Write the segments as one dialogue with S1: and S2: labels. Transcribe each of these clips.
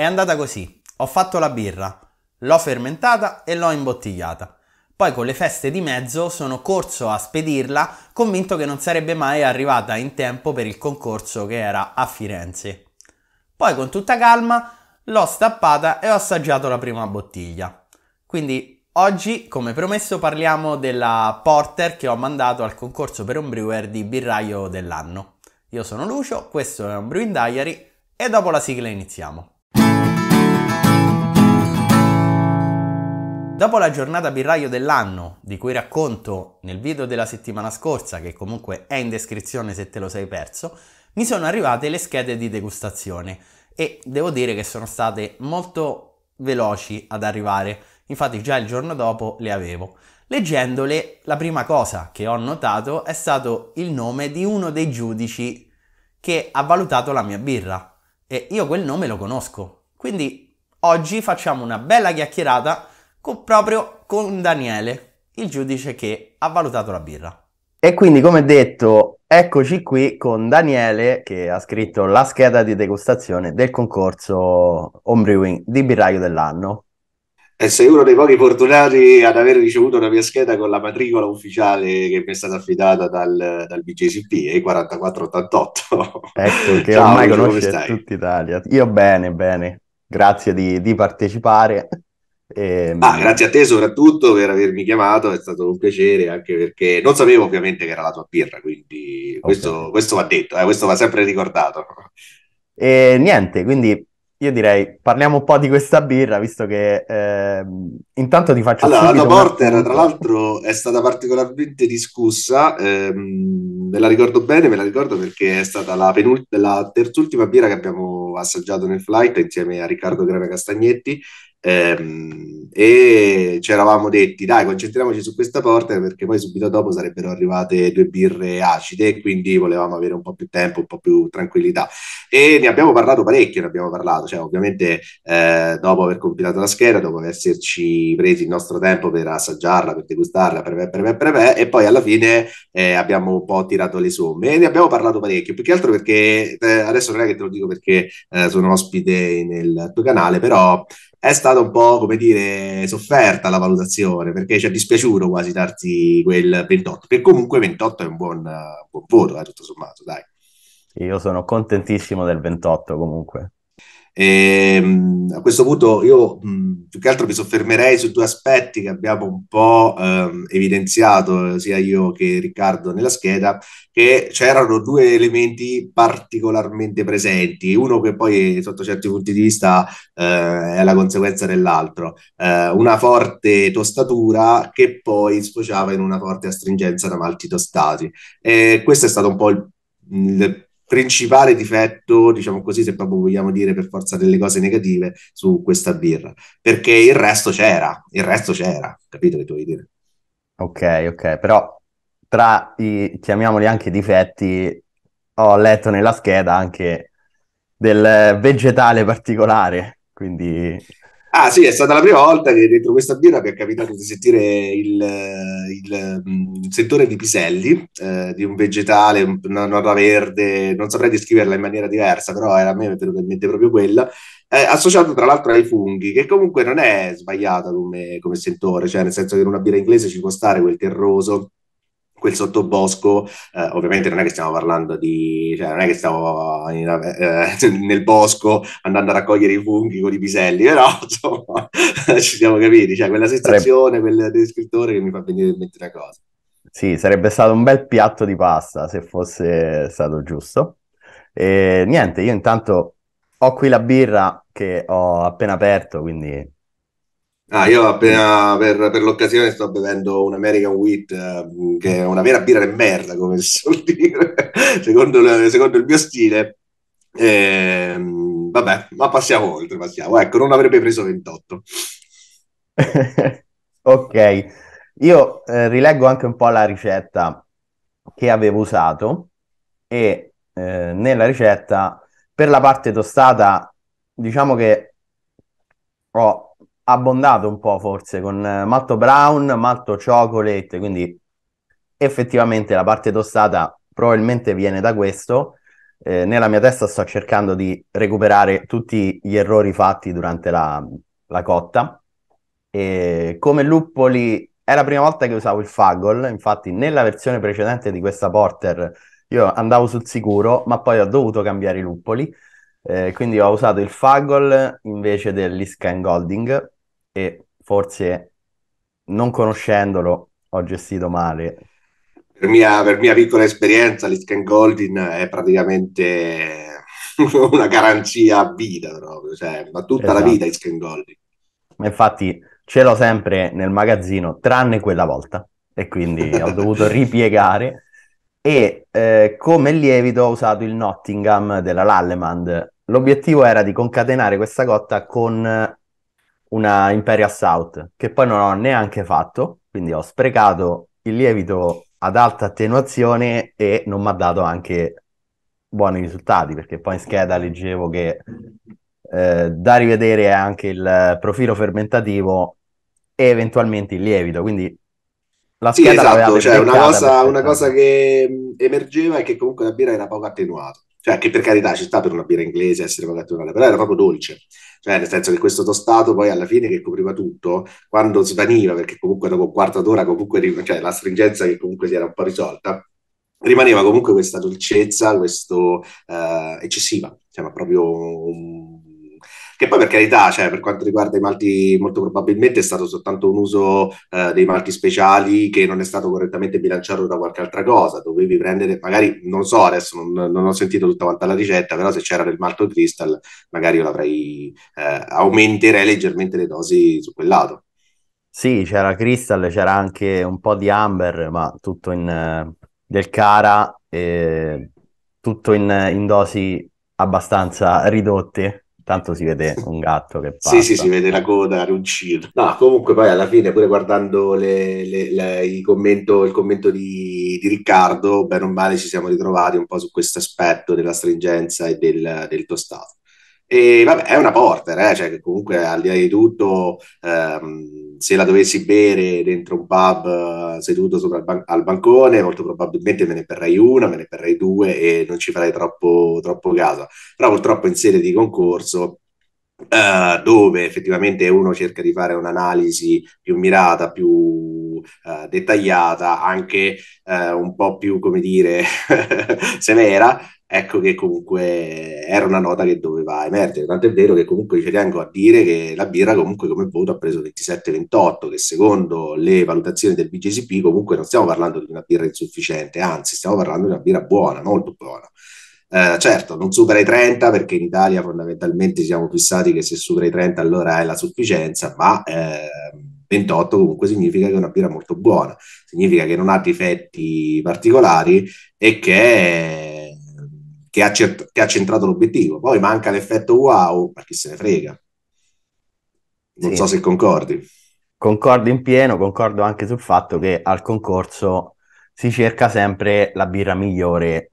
S1: È andata così. Ho fatto la birra, l'ho fermentata e l'ho imbottigliata. Poi con le feste di mezzo sono corso a spedirla, convinto che non sarebbe mai arrivata in tempo per il concorso che era a Firenze. Poi con tutta calma l'ho stappata e ho assaggiato la prima bottiglia. Quindi oggi, come promesso, parliamo della Porter che ho mandato al concorso per un brewer di birraio dell'anno. Io sono Lucio, questo è un Brewing Diary e dopo la sigla iniziamo. Dopo la giornata birraio dell'anno, di cui racconto nel video della settimana scorsa, che comunque è in descrizione se te lo sei perso, mi sono arrivate le schede di degustazione e devo dire che sono state molto veloci ad arrivare, infatti già il giorno dopo le avevo. Leggendole, la prima cosa che ho notato è stato il nome di uno dei giudici che ha valutato la mia birra e io quel nome lo conosco. Quindi oggi facciamo una bella chiacchierata con, proprio con Daniele, il giudice che ha valutato la birra. E quindi, come detto, eccoci qui con Daniele che ha scritto la scheda di degustazione del concorso Homebrewing di birraio dell'anno.
S2: E sei uno dei pochi fortunati ad aver ricevuto la mia scheda con la matricola ufficiale che mi è stata affidata dal, dal BJCP, E4488. Eh, ecco, che Ciao, ormai conosce
S1: tutta Italia. Io bene, bene. Grazie di, di partecipare. E... Ehm, ah, grazie
S2: a te soprattutto per avermi chiamato, è stato un piacere anche perché non sapevo ovviamente che era la tua birra, quindi okay. questo, questo, va detto, eh, questo va sempre ricordato.
S1: E niente, quindi io direi parliamo un po' di questa birra, visto che eh, intanto ti faccio... Allora, la Porter, tra
S2: l'altro, è stata particolarmente discussa, ehm, me la ricordo bene, me la ricordo perché è stata la, penult- la terzultima birra che abbiamo assaggiato nel flight insieme a Riccardo Grana Castagnetti Ehm, e ci eravamo detti, dai, concentriamoci su questa porta perché poi subito dopo sarebbero arrivate due birre acide, quindi volevamo avere un po' più tempo, un po' più tranquillità. E ne abbiamo parlato parecchio, ne abbiamo parlato, cioè ovviamente eh, dopo aver compilato la scheda, dopo esserci presi il nostro tempo per assaggiarla, per degustarla, prevè, prevè, prevè, e poi alla fine eh, abbiamo un po' tirato le somme e ne abbiamo parlato parecchio, più che altro perché eh, adesso non è che te lo dico perché eh, sono ospite nel tuo canale, però è stata un po', come dire, sofferta la valutazione, perché ci è dispiaciuto quasi darti quel 28, che comunque 28 è un buon, buon voto, eh, tutto sommato, dai.
S1: Io sono contentissimo del 28 comunque.
S2: E, ehm, a questo punto io più che altro mi soffermerei su due aspetti che abbiamo un po' ehm, evidenziato eh, sia io che Riccardo nella scheda, che c'erano due elementi particolarmente presenti, uno che poi sotto certi punti di vista eh, è la conseguenza dell'altro, eh, una forte tostatura che poi sfociava in una forte astringenza da malti tostati. E questo è stato un po' il, il principale difetto, diciamo così, se proprio vogliamo dire per forza delle cose negative su questa birra, perché il resto c'era, il resto c'era, capito che tu vuoi dire?
S1: Ok, ok, però tra i, chiamiamoli anche difetti, ho letto nella scheda anche del vegetale particolare, quindi
S2: Ah sì, è stata la prima volta che dentro questa birra mi è capitato di sentire il, il, mm, il settore di piselli, eh, di un vegetale, una nota verde, non saprei descriverla in maniera diversa, però era, a me mi è venuta in mente proprio quella, eh, associato tra l'altro ai funghi, che comunque non è sbagliata come, come sentore, cioè nel senso che in una birra inglese ci può stare quel terroso, quel sottobosco, eh, ovviamente non è che stiamo parlando di, cioè non è che stiamo in, eh, nel bosco andando a raccogliere i funghi con i piselli, però insomma ci siamo capiti, cioè quella sensazione, sarebbe... quella del scrittore che mi fa venire in mente una cosa.
S1: Sì, sarebbe stato un bel piatto di pasta se fosse stato giusto. E niente, io intanto ho qui la birra che ho appena aperto, quindi
S2: Ah, io appena per, per, l'occasione sto bevendo un American Wheat, eh, che è una vera birra di merda, come si suol dire, secondo, secondo, il mio stile. Eh, vabbè, ma passiamo oltre, passiamo. Ecco, non avrebbe preso 28.
S1: ok, io eh, rileggo anche un po' la ricetta che avevo usato e eh, nella ricetta per la parte tostata diciamo che ho abbondato un po' forse con eh, malto brown, malto chocolate, quindi effettivamente la parte tostata probabilmente viene da questo. Eh, nella mia testa sto cercando di recuperare tutti gli errori fatti durante la, la cotta. E come luppoli è la prima volta che usavo il Fagol, infatti nella versione precedente di questa Porter io andavo sul sicuro, ma poi ho dovuto cambiare i luppoli. Eh, quindi ho usato il Fagol invece dell'Iscan Golding e forse non conoscendolo ho gestito male.
S2: Per mia, per mia piccola esperienza, l'Isken Goldin è praticamente una garanzia a vita proprio, cioè, ma tutta esatto. la vita Isken Goldin.
S1: Infatti ce l'ho sempre nel magazzino, tranne quella volta, e quindi ho dovuto ripiegare. E eh, come lievito ho usato il Nottingham della Lallemand. L'obiettivo era di concatenare questa cotta con una Imperial Stout, che poi non ho neanche fatto, quindi ho sprecato il lievito ad alta attenuazione e non mi ha dato anche buoni risultati, perché poi in scheda leggevo che eh, da rivedere è anche il profilo fermentativo e eventualmente il lievito, quindi
S2: la scheda sì, esatto, cioè una cosa, una cosa che mm, emergeva è che comunque la birra era poco attenuata cioè che per carità ci sta per una birra inglese essere vacaturale, però era proprio dolce, cioè nel senso che questo tostato poi alla fine che copriva tutto, quando svaniva, perché comunque dopo un quarto d'ora comunque cioè, la stringenza che comunque si era un po' risolta, rimaneva comunque questa dolcezza, questo eh, eccessiva, cioè proprio un che poi per carità, cioè, per quanto riguarda i malti, molto probabilmente è stato soltanto un uso eh, dei malti speciali che non è stato correttamente bilanciato da qualche altra cosa. Dovevi prendere, magari, non so, adesso non, non ho sentito tutta quanta la ricetta, però se c'era del malto crystal, magari io l'avrei, eh, aumenterei leggermente le dosi su quel lato.
S1: Sì, c'era crystal, c'era anche un po' di amber, ma tutto in, eh, del cara, e tutto in, in dosi abbastanza ridotte Tanto si vede un gatto che passa. sì, sì, si vede la coda
S2: runcita. No, comunque poi alla fine, pure guardando le, le, le, il commento, il commento di, di, Riccardo, bene o male ci siamo ritrovati un po' su questo aspetto della stringenza e del, del tostato. E vabbè, è una porter, eh? cioè, che comunque al di là di tutto, ehm, se la dovessi bere dentro un pub eh, seduto sopra il ban- al bancone, molto probabilmente me ne perrei una, me ne perrei due e non ci farei troppo, troppo caso. Però purtroppo in sede di concorso Uh, dove effettivamente uno cerca di fare un'analisi più mirata, più uh, dettagliata, anche uh, un po' più, come dire, severa, ecco che comunque era una nota che dove va a emergere, tant'è vero che comunque ci tengo a dire che la birra comunque come voto ha preso 27-28, che secondo le valutazioni del BGCP comunque non stiamo parlando di una birra insufficiente, anzi stiamo parlando di una birra buona, molto buona. Eh, certo, non supera i 30 perché in Italia fondamentalmente siamo fissati che se supera i 30 allora è la sufficienza, ma eh, 28 comunque significa che è una birra molto buona, significa che non ha difetti particolari e che... È che ha, cert- che ha centrato l'obiettivo. Poi manca l'effetto wow, ma chi se ne frega. Non sì. so se concordi.
S1: Concordo in pieno, concordo anche sul fatto che al concorso si cerca sempre la birra migliore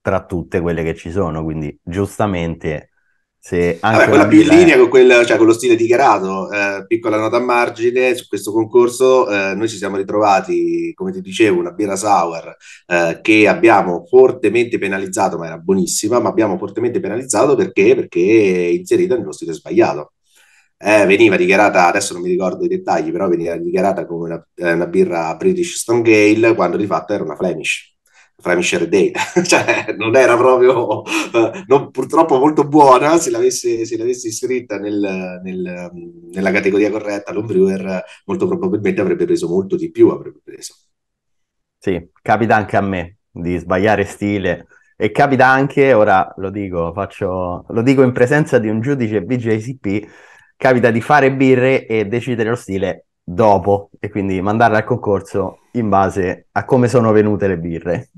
S1: tra tutte quelle che ci sono, quindi giustamente sì, Vabbè, quella più in linea con,
S2: quel, cioè, con lo stile dichiarato, Eh, piccola nota a margine, su questo concorso eh, noi ci siamo ritrovati, come ti dicevo, una birra sour eh, che abbiamo fortemente penalizzato, ma era buonissima, ma abbiamo fortemente penalizzato perché? Perché inserita nello stile sbagliato. Eh, veniva dichiarata, adesso non mi ricordo i dettagli, però veniva dichiarata come una, eh, una birra British Stone Gale, quando di fatto era una Flemish fra Michelle Day, cioè non era proprio, eh, non, purtroppo molto buona, se l'avessi, se l'avessi iscritta nel, nel, nella categoria corretta, l'Ombrewer molto probabilmente avrebbe preso molto di più, avrebbe preso.
S1: Sì, capita anche a me di sbagliare stile e capita anche, ora lo dico, faccio, lo dico in presenza di un giudice BJCP, capita di fare birre e decidere lo stile dopo e quindi mandarle al concorso in base a come sono venute le birre.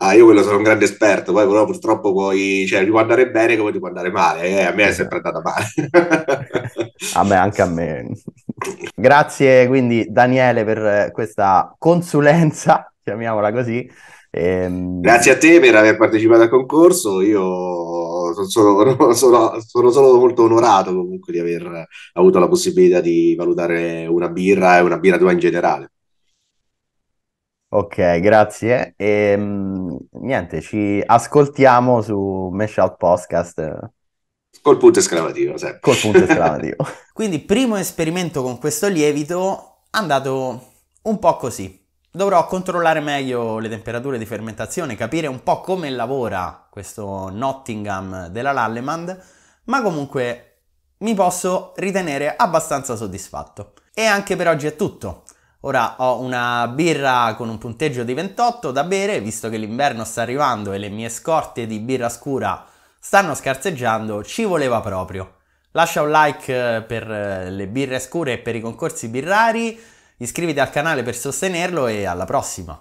S2: Ah, io quello sono un grande esperto, poi però purtroppo puoi, cioè, ti può andare bene come ti può andare male, eh, a me è sempre andata male.
S1: a me, anche a me. Grazie quindi Daniele per eh, questa consulenza, chiamiamola così. Ehm... Grazie a
S2: te per aver partecipato al concorso, io sono, sono, sono solo molto onorato comunque di aver avuto la possibilità di valutare una birra e una birra tua in generale.
S1: Ok, grazie. E, ehm, niente, ci ascoltiamo su Meshout Podcast.
S2: Col punto esclamativo, sempre. Col punto esclamativo.
S1: Quindi primo esperimento con questo lievito è andato un po' così. Dovrò controllare meglio le temperature di fermentazione, capire un po' come lavora questo Nottingham della Lallemand, ma comunque mi posso ritenere abbastanza soddisfatto. E anche per oggi è tutto. Ora ho una birra con un punteggio di 28 da bere, visto che l'inverno sta arrivando e le mie scorte di birra scura stanno scarseggiando, ci voleva proprio. Lascia un like eh, per eh, le birre scure e per i concorsi birrari, iscriviti al canale per sostenerlo e alla prossima!